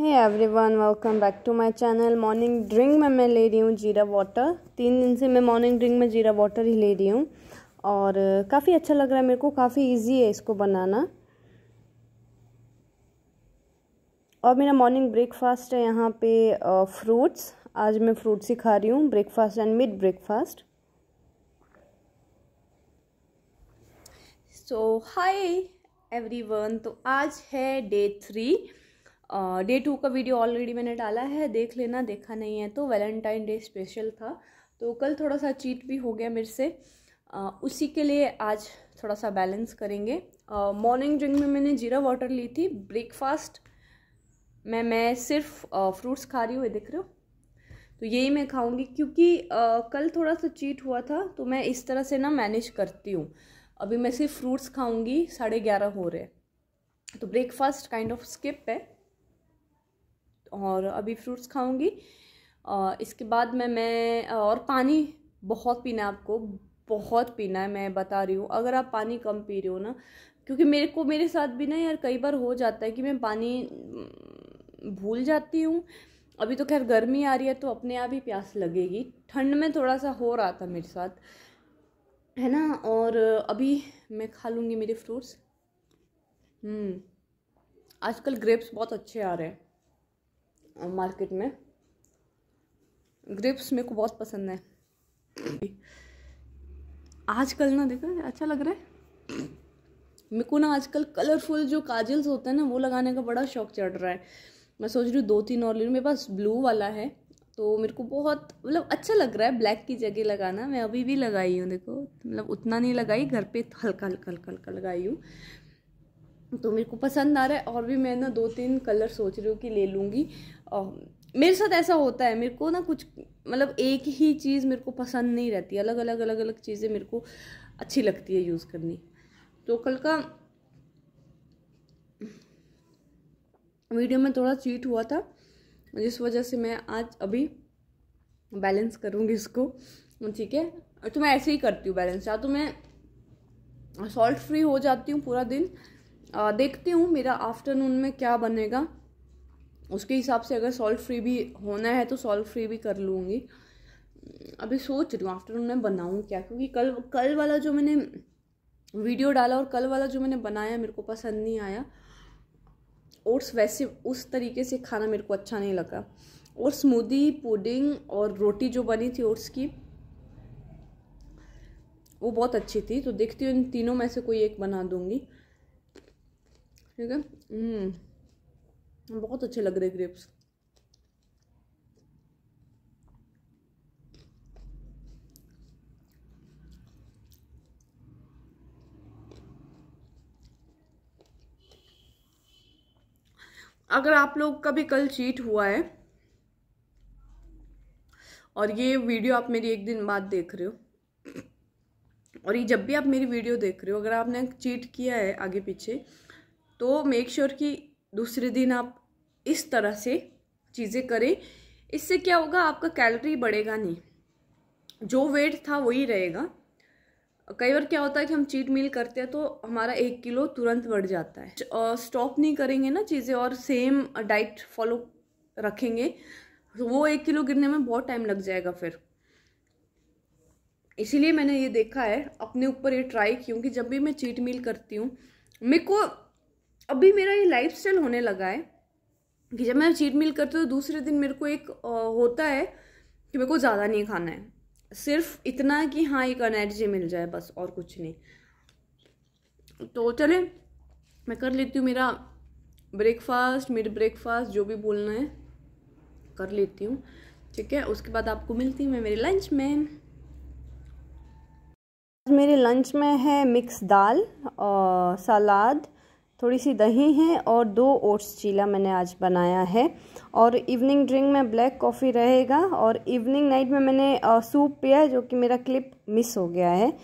है everyone welcome back to my channel morning drink में मैं ले रही हूँ जीरा वाटर तीन दिन से मैं मॉर्निंग ड्रिंक में जीरा वाटर ही ले रही हूँ और काफ़ी अच्छा लग रहा है मेरे को काफ़ी ईजी है इसको बनाना और मेरा मॉर्निंग ब्रेकफास्ट है यहाँ पे फ्रूट्स आज मैं फ्रूट्स ही खा रही हूँ breakfast and mid breakfast so everyone तो आज है डे थ्री डे टू का वीडियो ऑलरेडी मैंने डाला है देख लेना देखा नहीं है तो वैलेंटाइन डे स्पेशल था तो कल थोड़ा सा चीट भी हो गया मेरे से उसी के लिए आज थोड़ा सा बैलेंस करेंगे मॉर्निंग ड्रिंक में मैंने जीरा वाटर ली थी ब्रेकफास्ट मैं मैं सिर्फ आ, फ्रूट्स खा रही हूँ दिख रहे हो तो यही मैं खाऊंगी क्योंकि आ, कल थोड़ा सा चीट हुआ था तो मैं इस तरह से ना मैनेज करती हूँ अभी मैं सिर्फ फ्रूट्स खाऊंगी साढ़े ग्यारह हो रहे तो ब्रेकफास्ट काइंड ऑफ स्किप है और अभी फ्रूट्स खाऊंगी इसके बाद में मैं और पानी बहुत पीना है आपको बहुत पीना है मैं बता रही हूँ अगर आप पानी कम पी रहे हो ना क्योंकि मेरे को मेरे साथ भी ना यार कई बार हो जाता है कि मैं पानी भूल जाती हूँ अभी तो खैर गर्मी आ रही है तो अपने आप ही प्यास लगेगी ठंड में थोड़ा सा हो रहा था मेरे साथ है ना और अभी मैं खा लूँगी मेरे फ्रूट्स हम्म, आजकल ग्रेप्स बहुत अच्छे आ रहे हैं मार्केट में ग्रेप्स मेरे को बहुत पसंद है आजकल ना देखो अच्छा लग रहा है मेरे को ना आजकल कलरफुल जो काजल्स होते हैं ना वो लगाने का बड़ा शौक चढ़ रहा है मैं सोच रही हूँ दो तीन और ले मेरे पास ब्लू वाला है तो मेरे को बहुत मतलब अच्छा लग रहा है ब्लैक की जगह लगाना मैं अभी भी लगाई हूँ देखो मतलब उतना नहीं लगाई घर पे हल्का हल्का हल्का हल्का लगाई हूँ तो मेरे को पसंद आ रहा है और भी मैं ना दो तीन कलर सोच रही हूँ कि ले लूँगी मेरे साथ ऐसा होता है मेरे को ना कुछ मतलब एक ही चीज़ मेरे को पसंद नहीं रहती अलग अलग अलग अलग चीज़ें मेरे को अच्छी लगती है यूज़ करनी तो कल का वीडियो में थोड़ा चीट हुआ था जिस वजह से मैं आज अभी बैलेंस करूँगी इसको ठीक है तो मैं ऐसे ही करती हूँ बैलेंस या तो मैं सॉल्ट फ्री हो जाती हूँ पूरा दिन आ, देखती हूँ मेरा आफ्टरनून में क्या बनेगा उसके हिसाब से अगर सॉल्ट फ्री भी होना है तो सॉल्ट फ्री भी कर लूँगी अभी सोच रही हूँ आफ्टरनून में बनाऊँ क्या क्योंकि कल कल वाला जो मैंने वीडियो डाला और कल वाला जो मैंने बनाया मेरे को पसंद नहीं आया ओट्स वैसे उस तरीके से खाना मेरे को अच्छा नहीं लगा और स्मूदी पुडिंग और रोटी जो बनी थी ओट्स की वो बहुत अच्छी थी तो देखती हूँ इन तीनों में से कोई एक बना दूँगी ठीक है हम्म। बहुत अच्छे लग रहे ग्रेप्स अगर आप लोग का भी कल चीट हुआ है और ये वीडियो आप मेरी एक दिन बाद देख रहे हो और ये जब भी आप मेरी वीडियो देख रहे हो अगर आपने चीट किया है आगे पीछे तो मेक श्योर sure कि दूसरे दिन आप इस तरह से चीज़ें करें इससे क्या होगा आपका कैलोरी बढ़ेगा नहीं जो वेट था वही रहेगा कई बार क्या होता है कि हम चीट मील करते हैं तो हमारा एक किलो तुरंत बढ़ जाता है स्टॉप नहीं करेंगे ना चीज़ें और सेम डाइट फॉलो रखेंगे तो वो एक किलो गिरने में बहुत टाइम लग जाएगा फिर इसीलिए मैंने ये देखा है अपने ऊपर ये ट्राई क्योंकि जब भी मैं चीट मील करती हूँ मेरे को अभी मेरा ये लाइफ स्टाइल होने लगा है कि जब मैं चीट मील करती हूँ तो दूसरे दिन मेरे को एक होता है कि मेरे को ज़्यादा नहीं खाना है सिर्फ इतना कि हाँ एक एनर्जी मिल जाए बस और कुछ नहीं तो चले मैं कर लेती हूँ मेरा ब्रेकफास्ट मिड ब्रेकफास्ट जो भी बोलना है कर लेती हूँ ठीक है उसके बाद आपको मिलती हूँ मैं मेरे लंच में मेरे लंच में है मिक्स दाल और सलाद थोड़ी सी दही है और दो ओट्स चीला मैंने आज बनाया है और इवनिंग ड्रिंक में ब्लैक कॉफ़ी रहेगा और इवनिंग नाइट में मैंने सूप पिया है जो कि मेरा क्लिप मिस हो गया है